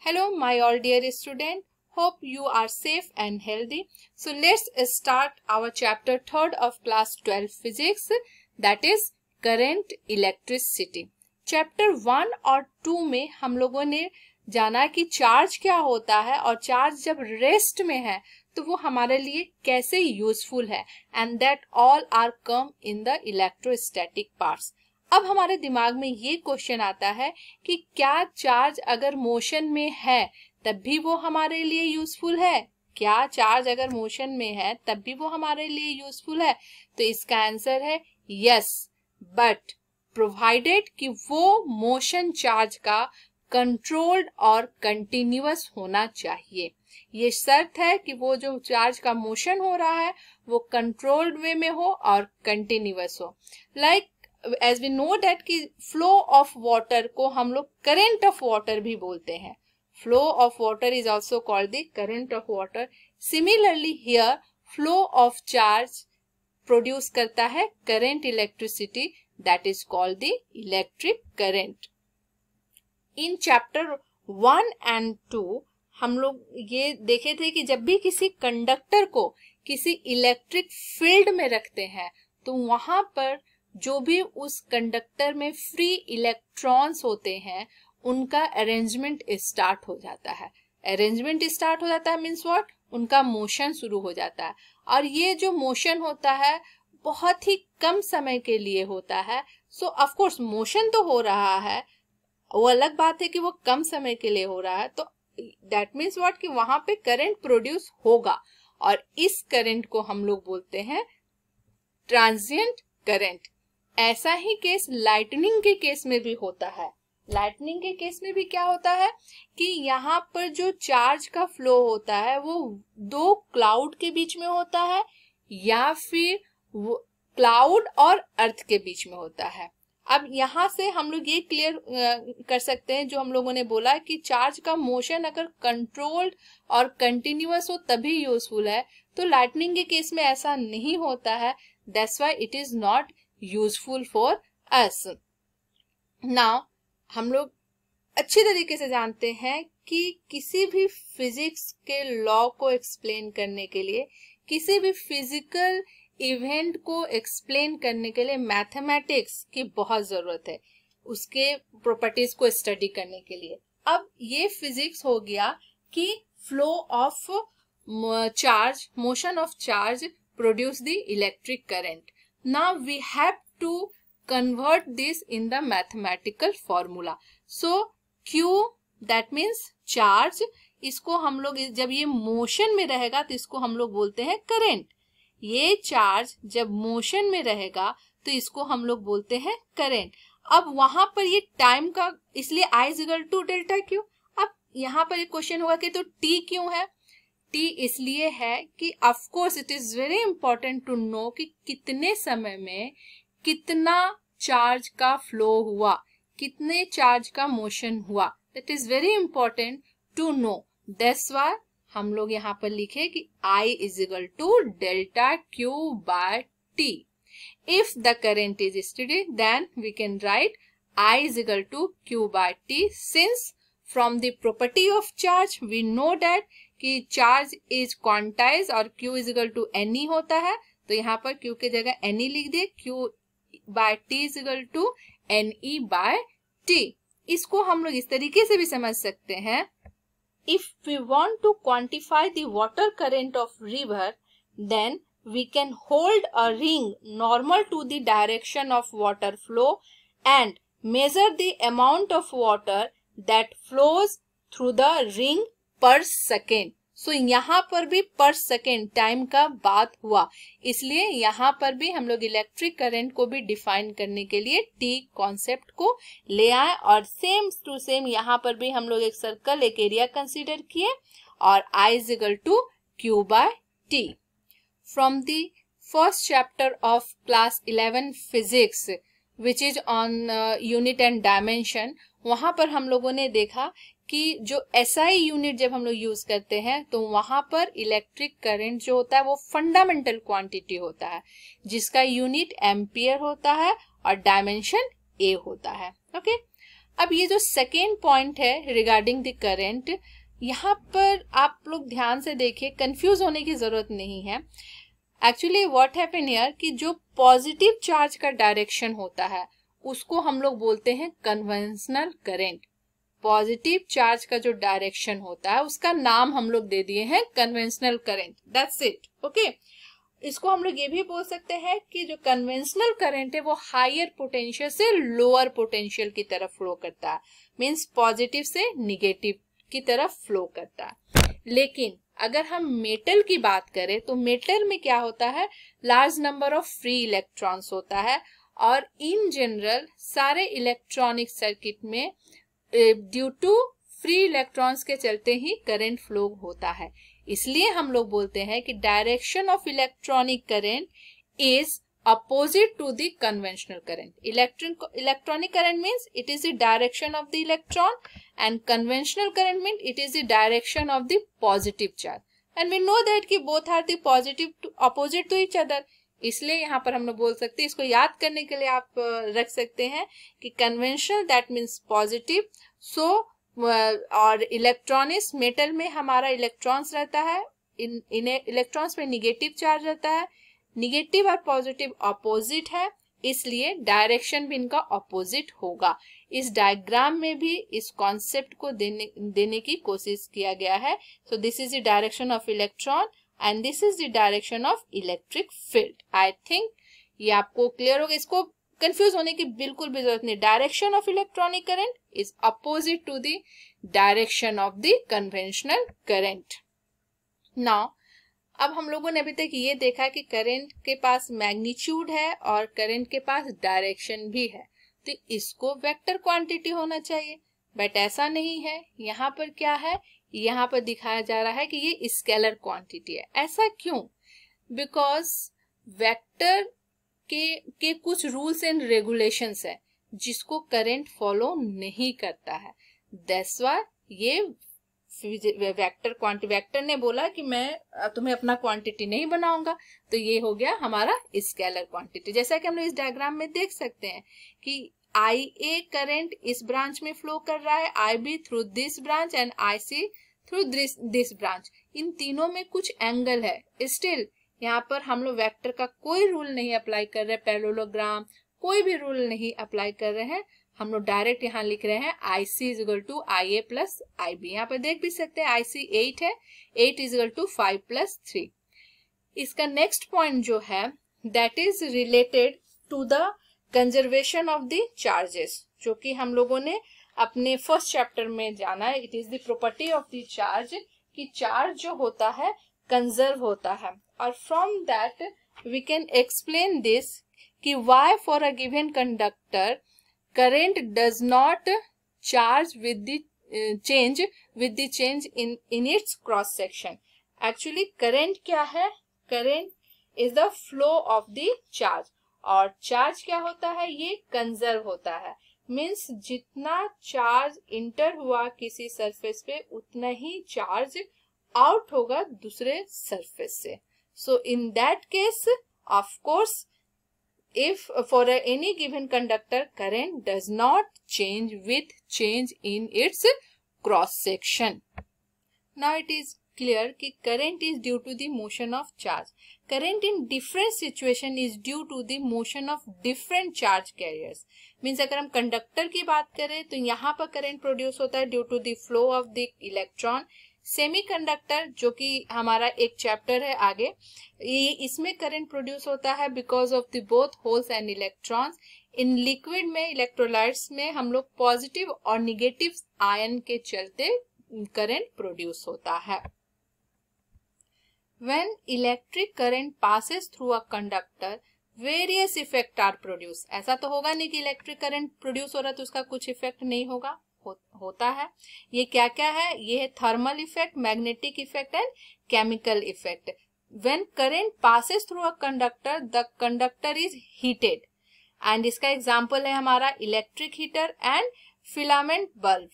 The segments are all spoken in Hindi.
Hello my all dear student. Hope you are safe and healthy. So let's start our chapter 3rd of class 12 physics that is current electricity. Chapter one और टू में हम लोगों ने जाना कि चार्ज क्या होता है और चार्ज जब रेस्ट में है तो वो हमारे लिए कैसे यूजफुल है and that all are come in the electrostatic parts अब हमारे दिमाग में ये क्वेश्चन आता है कि क्या चार्ज अगर मोशन में है तब भी वो हमारे लिए यूजफुल है क्या चार्ज अगर मोशन में है तब भी वो हमारे लिए यूजफुल है तो इसका आंसर है यस बट प्रोवाइडेड कि वो मोशन चार्ज का कंट्रोल्ड और कंटिन्यूस होना चाहिए ये शर्त है कि वो जो चार्ज का मोशन हो रहा है वो कंट्रोल्ड वे में हो और कंटिन्यूस हो like like, as we know that कि फ्लो ऑफ वाटर को हम लोग करेंट ऑफ वाटर भी बोलते हैं flow of water is also called the current of water similarly here flow of charge produce करता है current electricity that is called the electric current in chapter one and two हम लोग ये देखे थे कि जब भी किसी कंडक्टर को किसी इलेक्ट्रिक फील्ड में रखते हैं तो वहां पर जो भी उस कंडक्टर में फ्री इलेक्ट्रॉन्स होते हैं उनका अरेंजमेंट स्टार्ट हो जाता है अरेंजमेंट स्टार्ट हो जाता है मीन्स व्हाट उनका मोशन शुरू हो जाता है और ये जो मोशन होता है बहुत ही कम समय के लिए होता है सो ऑफ कोर्स मोशन तो हो रहा है वो अलग बात है कि वो कम समय के लिए हो रहा है तो दैट मीन्स व्हाट कि वहां पे करंट प्रोड्यूस होगा और इस करंट को हम लोग बोलते हैं ट्रांजिएंट करंट ऐसा ही केस लाइटनिंग के केस में भी होता है लाइटनिंग के केस में भी क्या होता है कि यहाँ पर जो चार्ज का फ्लो होता है वो दो क्लाउड के बीच में होता है या फिर क्लाउड और अर्थ के बीच में होता है अब यहाँ से हम लोग ये क्लियर कर सकते हैं जो हम लोगों ने बोला कि चार्ज का मोशन अगर कंट्रोल्ड और कंटिन्यूस हो तभी यूजफुल है तो लाइटनिंग के केस में ऐसा नहीं होता है that's why it is not useful for us now हम लोग अच्छी तरीके से जानते हैं कि किसी भी फिजिक्स के लॉ को एक्सप्लेन करने के लिए किसी भी फिजिकल इवेंट को एक्सप्लेन करने के लिए मैथमेटिक्स की बहुत ज़रूरत है उसके प्रॉपर्टीज को स्टडी करने के लिए अब ये फिजिक्स हो गया कि flow of charge motion of charge produce the electric current Now we have to convert this in the mathematical formula. So Q that means charge इसको हम लोग जब ये मोशन में रहेगा तो इसको हम लोग बोलते हैं करेंट ये चार्ज जब मोशन में रहेगा तो इसको हम लोग बोलते हैं करेंट अब वहां पर ये टाइम का इसलिए I is equal to delta Q अब यहाँ पर एक क्वेश्चन होगा कि तो टी क्यों है टी इसलिए है कि of course it is very important to know कि कितने समय में कितना चार्ज का फ्लो हुआ कितने चार्ज का मोशन हुआ it is very important to know दस बार हम लोग यहाँ पर लिखे कि I is equal to delta Q by T if the current is steady then we can write i is equal to q by t since from the property of charge we know that कि चार्ज इज क्वांटाइज और Q is equal to N E होता है तो यहाँ पर क्यू के जगह एनी लिख दे Q by T is equal to N E by T इसको हम लोग इस तरीके से भी समझ सकते हैं if we want to quantify the water current of river then we can hold a ring normal to the direction of water flow and measure the amount of water that flows through the ring पर सेकेंड सो so, यहाँ पर भी पर सेकेंड टाइम का बात हुआ इसलिए यहाँ पर भी हम लोग इलेक्ट्रिक करंट को भी डिफाइन करने के लिए टी कॉन्सेप्ट को ले आए और सेम टू सेम यहाँ पर भी हम लोग एक सर्कल एक एरिया कंसीडर किए और I is equal to Q by T from the first chapter of class eleven physics which is on unit and dimension वहां पर हम लोगों ने देखा कि जो एस SI यूनिट जब हम लोग यूज करते हैं तो वहां पर इलेक्ट्रिक करंट जो होता है वो फंडामेंटल क्वांटिटी होता है जिसका यूनिट एम्पियर होता है और डायमेंशन ए होता है ओके अब ये जो सेकेंड पॉइंट है रिगार्डिंग द करंट यहाँ पर आप लोग ध्यान से देखिए कंफ्यूज होने की जरूरत नहीं है एक्चुअली व्हाट हैपन हेयर कि जो पॉजिटिव चार्ज का डायरेक्शन होता है उसको हम लोग बोलते हैं कन्वेंशनल करंट पॉजिटिव चार्ज का जो डायरेक्शन होता है उसका नाम हम लोग दे दिए हैं conventional current that's it okay इसको हम लोग ये भी बोल सकते हैं कि जो कन्वेंशनल करंट है वो हायर पोटेंशियल से लोअर पोटेंशियल की तरफ फ्लो करता है मीन्स पॉजिटिव से निगेटिव की तरफ फ्लो करता है लेकिन अगर हम मेटल की बात करें तो मेटल में क्या होता है large number of free electrons होता है और इन जनरल सारे इलेक्ट्रॉनिक सर्किट में ड्यू टू फ्री इलेक्ट्रॉन्स के चलते ही करंट फ्लो होता है इसलिए हम लोग बोलते हैं कि direction of electronic current is opposite to the conventional current electric electronic current means it is the direction of the electron and conventional current mean it is the direction of the positive charge and we know that ki both are the positive to, opposite to इसलिए यहाँ पर हम लोग बोल सकते हैं इसको याद करने के लिए आप रख सकते हैं कि conventional that means positive so और इलेक्ट्रॉनिक्स मेटल में हमारा इलेक्ट्रॉन्स रहता है इन इलेक्ट्रॉन्स में निगेटिव चार्ज रहता है निगेटिव और पॉजिटिव अपोजिट है इसलिए डायरेक्शन भी इनका ऑपोजिट होगा इस डायग्राम में भी इस कॉन्सेप्ट को देने देने की कोशिश किया गया है so this is the direction of electron and this is the direction of electric field I think ये आपको क्लियर होगा इसको कंफ्यूज होने की बिल्कुल भी जरूरत नहीं direction of electronic current is opposite to the direction of the conventional current now अब हम लोगों ने अभी तक ये देखा कि करंट के पास मैग्नीट्यूड है और करंट के पास डायरेक्शन भी है तो इसको वेक्टर क्वांटिटी होना चाहिए बट ऐसा नहीं है यहाँ पर क्या है यहाँ पर दिखाया जा रहा है कि ये स्केलर क्वांटिटी है ऐसा क्यों बिकॉज वेक्टर के के कुछ रूल्स एंड रेगुलेशंस है जिसको करंट फॉलो नहीं करता है दसवा ये वेक्टर क्वांटिटी वेक्टर ने बोला कि मैं तुम्हें अपना क्वांटिटी नहीं बनाऊंगा तो ये हो गया हमारा स्केलर क्वांटिटी जैसा कि हम लोग इस डायग्राम में देख सकते हैं कि आई ए करेंट इस ब्रांच में फ्लो कर रहा है I B through this branch and I C through this branch इन तीनों में कुछ एंगल है स्टिल यहाँ पर हम लोग वेक्टर का कोई रूल नहीं अप्लाई कर रहे पेलोलोग्राम कोई भी रूल नहीं अप्लाई कर रहे हैं हम लोग डायरेक्ट यहाँ लिख रहे हैं I C is equal to I A plus I B यहाँ पर देख भी सकते हैं आई सी एट है eight is equal to five plus three इसका नेक्स्ट पॉइंट जो है that is related to the conservation of the charges जो कि हम लोगों ने अपने फर्स्ट चैप्टर में जाना है it is the property of the charge कि चार्ज जो होता है कंजर्व होता है और from that we can explain this कि why for a given conductor current does not charge with the change with the change in in its cross section actually current क्या है current is the flow of the charge और चार्ज क्या होता है ये कंजर्व होता है मीन्स जितना चार्ज इंटर हुआ किसी सरफेस पे उतना ही चार्ज आउट होगा दूसरे सरफेस से so in that case of course if for any given conductor current does not change with change in its cross section now it is clear कि current is due to the motion of charge current in different situation is due to the motion of different charge carriers means अगर हम कंडक्टर की बात करें तो यहाँ पर करेंट प्रोड्यूस होता है due to the flow of the electron semiconductor जो कि हमारा एक चैप्टर है आगे ये इसमें करंट प्रोड्यूस होता है because of the both holes and electrons in liquid में इलेक्ट्रोलाइट्स में हम लोग पॉजिटिव और निगेटिव आयन के चलते करंट प्रोड्यूस होता है When electric current passes through a conductor, various effect are produced. ऐसा तो होगा नहीं कि electric current produce हो रहा तो उसका कुछ effect नहीं होगा हो, होता है ये क्या क्या है ये है thermal effect magnetic effect and chemical effect when current passes through a conductor the conductor is heated and इसका एग्जाम्पल है हमारा electric heater and filament bulb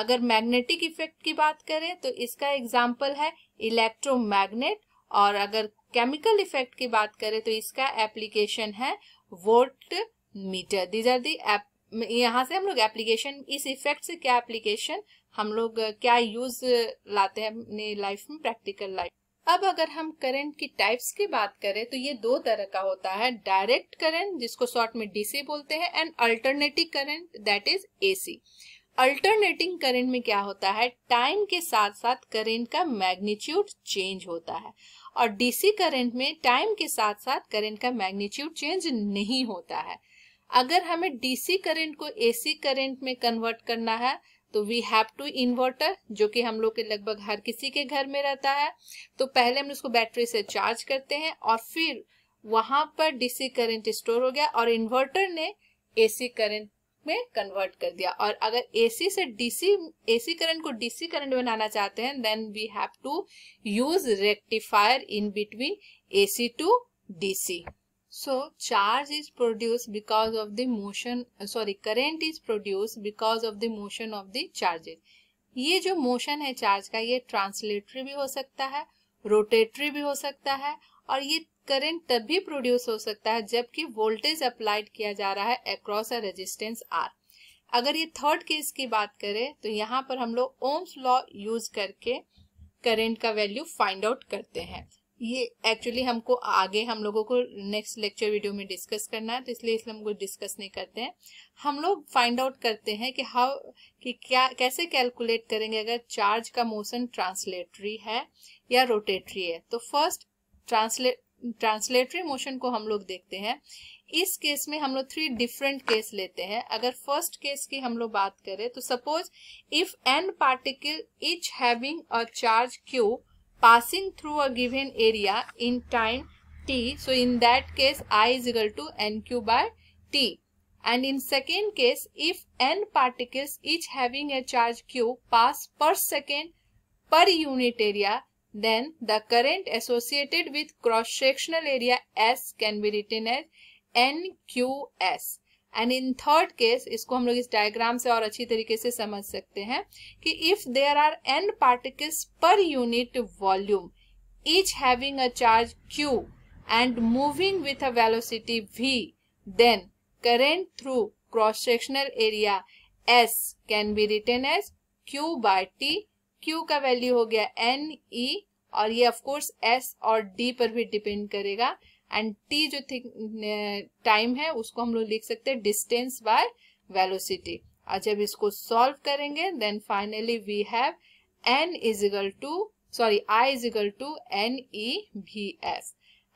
अगर मैग्नेटिक इफेक्ट की बात करें तो इसका एग्जाम्पल है इलेक्ट्रोमैग्नेट और अगर केमिकल इफेक्ट की बात करें तो इसका एप्लीकेशन है voltmeter these are the यहाँ से हम लोग एप्लीकेशन इस इफेक्ट से क्या एप्लीकेशन हम लोग क्या यूज लाते हैं अपने लाइफ में प्रैक्टिकल लाइफ अब अगर हम करंट की टाइप्स की बात करें तो ये दो तरह का होता है डायरेक्ट करंट जिसको शॉर्ट में डीसी बोलते हैं and alternative current that is AC alternating current में क्या होता है टाइम के साथ साथ करंट का मैग्नीट्यूड चेंज होता है और डीसी करंट में टाइम के साथ साथ करंट का मैग्नीट्यूड चेंज नहीं होता है अगर हमें डीसी करंट को एसी करंट में कन्वर्ट करना है तो वी हैव टू इन्वर्टर जो कि हम लोग के लगभग हर किसी के घर में रहता है तो पहले हम उसको बैटरी से चार्ज करते हैं और फिर वहां पर डीसी करंट स्टोर हो गया और इन्वर्टर ने एसी करंट में कन्वर्ट कर दिया और अगर एसी से डीसी एसी करंट को डीसी करंट बनाना चाहते हैं then we have to use rectifier in between AC to DC so charge is produce because of the motion sorry current is produce because of the motion of the charges ये जो मोशन है चार्ज का ये ट्रांसलेटरी भी हो सकता है रोटेटरी भी हो सकता है और ये करंट भी प्रोड्यूस हो सकता है जबकि वोल्टेज अप्लाइड किया जा रहा है अक्रॉस अ रेजिस्टेंस आर अगर ये थर्ड केस की बात करें तो यहाँ पर हम लोग ओम्स लॉ यूज करके करंट का वैल्यू फाइंड आउट करते हैं ये एक्चुअली हमको आगे हम लोगों को नेक्स्ट लेक्चर वीडियो में डिस्कस करना है तो इसलिए इसलिए हम कुछ डिस्कस नहीं करते हैं हम लोग फाइंड आउट करते हैं कि हाउ कि क्या कैसे कैलकुलेट करेंगे अगर चार्ज का मोशन ट्रांसलेटरी है या रोटेटरी है तो फर्स्ट ट्रांसलेट ट्रांसलेटरी मोशन को हम लोग देखते हैं इस केस में हम लोग थ्री डिफरेंट केस लेते हैं अगर फर्स्ट केस की हम लोग बात करें तो suppose if N particle each having a charge Q passing through a given area in time T so in that case I is equal to N Q by T and in second case if N particles each having a charge Q pass per second per unit area Then the current associated with cross-sectional area S can be written as NQS. and in third case isko hum log is diagram se aur achhi tarike se samajh sakte hain ki if there are n particles per unit volume each having a charge q and moving with a velocity v then current through cross sectional area s can be written as q by t Q का वैल्यू हो गया N e, और ये ऑफ कोर्स एस और डी पर भी डिपेंड करेगा एंड टी जो टाइम है उसको हम लोग लिख सकते हैं डिस्टेंस बाय वेलोसिटी और जब इसको सॉल्व करेंगे then finally we have N is equal to sorry I is equal to N E V S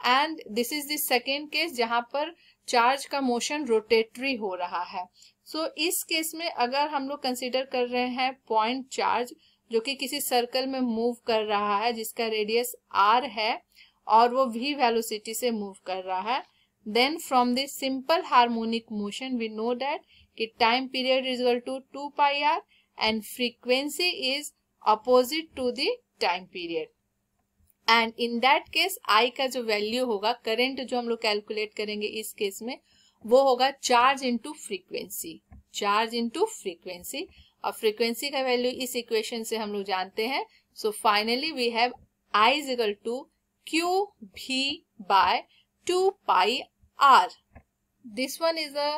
and this is the second case जहां पर चार्ज का मोशन रोटेटरी हो रहा है सो so, इस केस में अगर हम लोग कंसिडर कर रहे हैं पॉइंट चार्ज जो कि किसी सर्कल में मूव कर रहा है जिसका रेडियस आर है और वो वी वेलोसिटी से मूव कर रहा है then from this simple harmonic motion we know that कि time period equal to two pi R and frequency is opposite to the time period and in that case I का जो वैल्यू होगा करंट जो हम लोग कैलकुलेट करेंगे इस केस में वो होगा charge into frequency charge into frequency और फ्रीक्वेंसी का वैल्यू इस इक्वेशन से हम लोग जानते हैं so finally we have I is equal to Q V by two pi R this one is a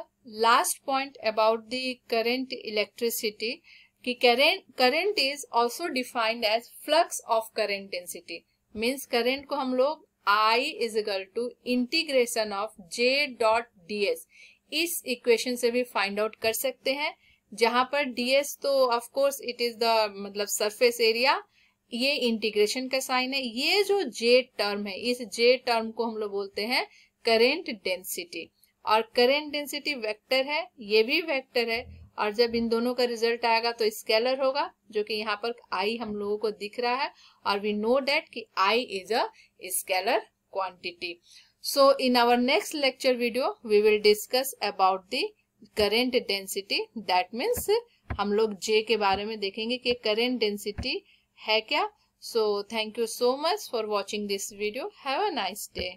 last point about the current electricity कि current current is also defined as flux of current density means current को हम लोग I is equal to integration of J dot D S इस इक्वेशन से भी फाइंड आउट कर सकते हैं जहां पर ds तो of course it is the मतलब सरफेस एरिया ये इंटीग्रेशन का साइन है ये जो जे टर्म है इस जे टर्म को हम लोग बोलते हैं करेंट डेंसिटी और करेंट डेंसिटी वेक्टर है ये भी वेक्टर है और जब इन दोनों का रिजल्ट आएगा तो स्केलर होगा जो कि यहाँ पर आई हम लोगों को दिख रहा है और वी नो डेट कि I is a scalar quantity so in our next lecture video we will discuss about the current density that means हम लोग जे के बारे में देखेंगे कि करेंट डेंसिटी है क्या so thank you so much for watching this video have a nice day